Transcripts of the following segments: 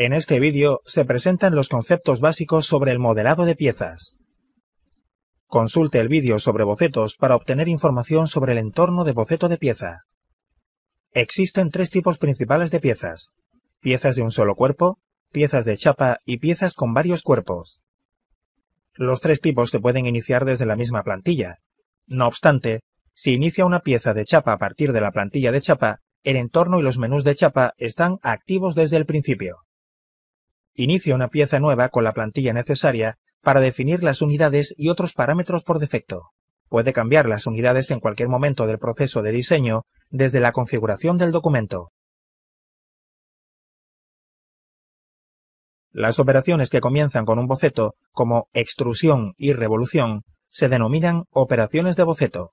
En este vídeo se presentan los conceptos básicos sobre el modelado de piezas. Consulte el vídeo sobre bocetos para obtener información sobre el entorno de boceto de pieza. Existen tres tipos principales de piezas. Piezas de un solo cuerpo, piezas de chapa y piezas con varios cuerpos. Los tres tipos se pueden iniciar desde la misma plantilla. No obstante, si inicia una pieza de chapa a partir de la plantilla de chapa, el entorno y los menús de chapa están activos desde el principio. Inicia una pieza nueva con la plantilla necesaria para definir las unidades y otros parámetros por defecto. Puede cambiar las unidades en cualquier momento del proceso de diseño desde la configuración del documento. Las operaciones que comienzan con un boceto, como extrusión y revolución, se denominan operaciones de boceto.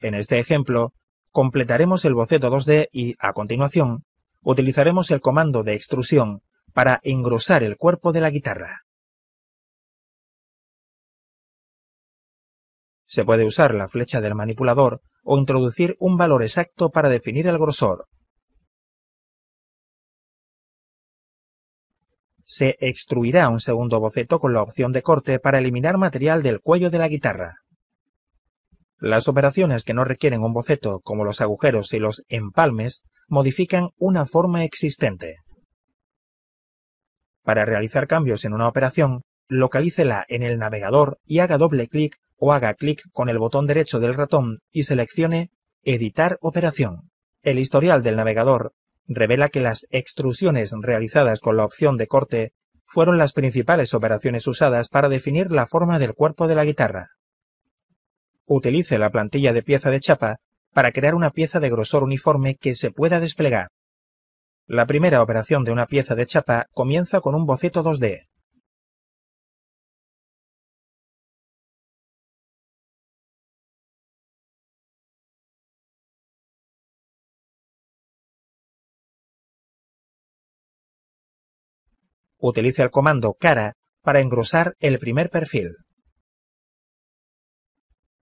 En este ejemplo, completaremos el boceto 2D y, a continuación, utilizaremos el comando de extrusión para engrosar el cuerpo de la guitarra. Se puede usar la flecha del manipulador o introducir un valor exacto para definir el grosor. Se extruirá un segundo boceto con la opción de corte para eliminar material del cuello de la guitarra. Las operaciones que no requieren un boceto, como los agujeros y los empalmes, modifican una forma existente. Para realizar cambios en una operación, localícela en el navegador y haga doble clic o haga clic con el botón derecho del ratón y seleccione Editar operación. El historial del navegador revela que las extrusiones realizadas con la opción de corte fueron las principales operaciones usadas para definir la forma del cuerpo de la guitarra. Utilice la plantilla de pieza de chapa para crear una pieza de grosor uniforme que se pueda desplegar. La primera operación de una pieza de chapa comienza con un boceto 2D. Utilice el comando cara para engrosar el primer perfil.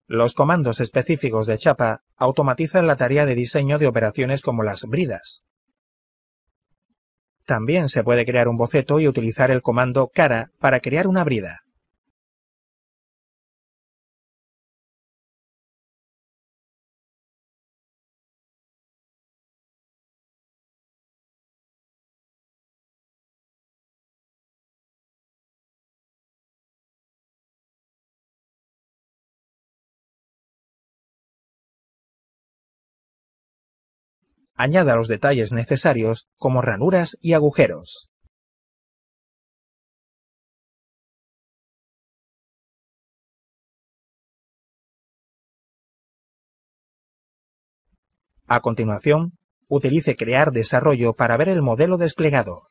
Los comandos específicos de chapa automatizan la tarea de diseño de operaciones como las bridas. También se puede crear un boceto y utilizar el comando cara para crear una brida. Añada los detalles necesarios como ranuras y agujeros. A continuación, utilice Crear desarrollo para ver el modelo desplegado.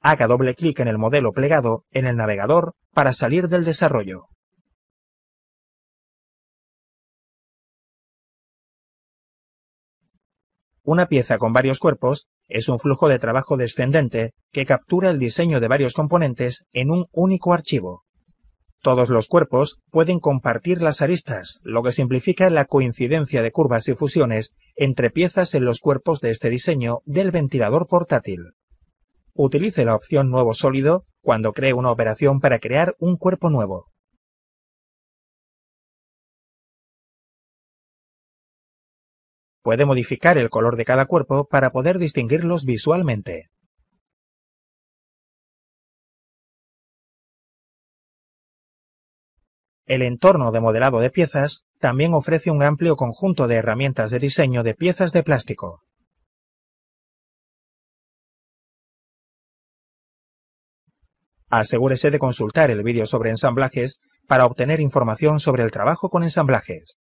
Haga doble clic en el modelo plegado en el navegador para salir del desarrollo. Una pieza con varios cuerpos es un flujo de trabajo descendente que captura el diseño de varios componentes en un único archivo. Todos los cuerpos pueden compartir las aristas, lo que simplifica la coincidencia de curvas y fusiones entre piezas en los cuerpos de este diseño del ventilador portátil utilice la opción Nuevo sólido cuando cree una operación para crear un cuerpo nuevo. Puede modificar el color de cada cuerpo para poder distinguirlos visualmente. El entorno de modelado de piezas también ofrece un amplio conjunto de herramientas de diseño de piezas de plástico. Asegúrese de consultar el vídeo sobre ensamblajes para obtener información sobre el trabajo con ensamblajes.